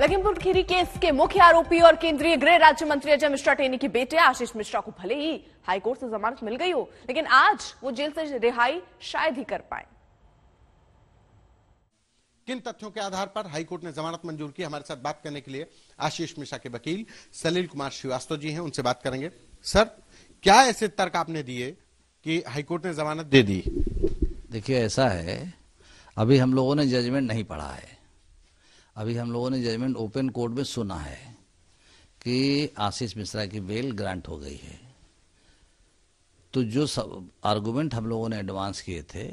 Lakhimpur Kheri case के मुख्य आरोपी और केंद्रीय गृह राज्य मंत्री अजय मिश्रा टेनी के बेटे आशीष मिश्रा को भले ही हाईकोर्ट से जमानत मिल गई हो लेकिन आज वो जेल से रिहाई शायद ही कर पाए किन तथ्यों के आधार पर हाईकोर्ट ने जमानत मंजूर की हमारे साथ बात करने के लिए आशीष मिश्रा के वकील सलील कुमार श्रीवास्तव जी हैं उनसे बात करेंगे सर क्या ऐसे तर्क आपने दिए कि हाईकोर्ट ने जमानत दे दी देखिए ऐसा है अभी हम लोगों ने जजमेंट नहीं पढ़ा है अभी हम लोगों ने जजमेंट ओपन कोर्ट में सुना है कि आशीष मिश्रा की बेल ग्रांट हो गई है तो जो सब हम लोगों ने एडवांस किए थे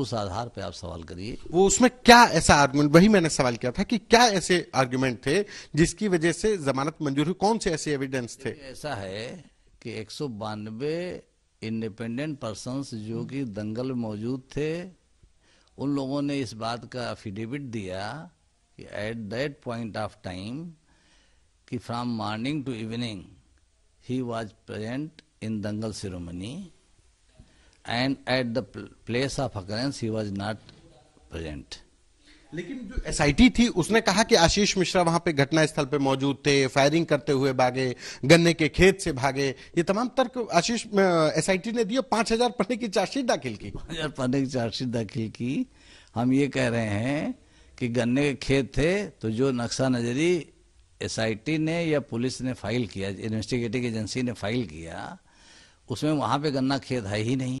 उस आधार पे आप सवाल करिए वो उसमें क्या ऐसा आर्गुमेंट वही मैंने सवाल किया था कि क्या ऐसे आर्गुमेंट थे जिसकी वजह से जमानत मंजूर हुई कौन से ऐसे एविडेंस थे ऐसा है कि एक सौ बानवे इंडिपेंडेंट पर्सन जो कि दंगल में मौजूद थे उन लोगों ने इस बात का एफिडेविट दिया at that point of time कि from morning to evening he was present in dangal ceremony and at the place of occurrence he was not present लेकिन जो एस थी उसने कहा कि आशीष मिश्रा वहां पे घटना स्थल पे मौजूद थे फायरिंग करते हुए भागे गन्ने के खेत से भागे ये तमाम तर्क आशीष एस टी ने दिए पांच हजार पढ़ने की चार्जशीट दाखिल की पांच हजार पढ़ने की चार्जशीट दाखिल की हम ये कह रहे हैं कि गन्ने के खेत थे तो जो नक्शा नजरी एसआईटी ने या पुलिस ने फाइल किया इन्वेस्टिगेटिंग एजेंसी ने फाइल किया उसमें वहाँ पे गन्ना खेत है ही नहीं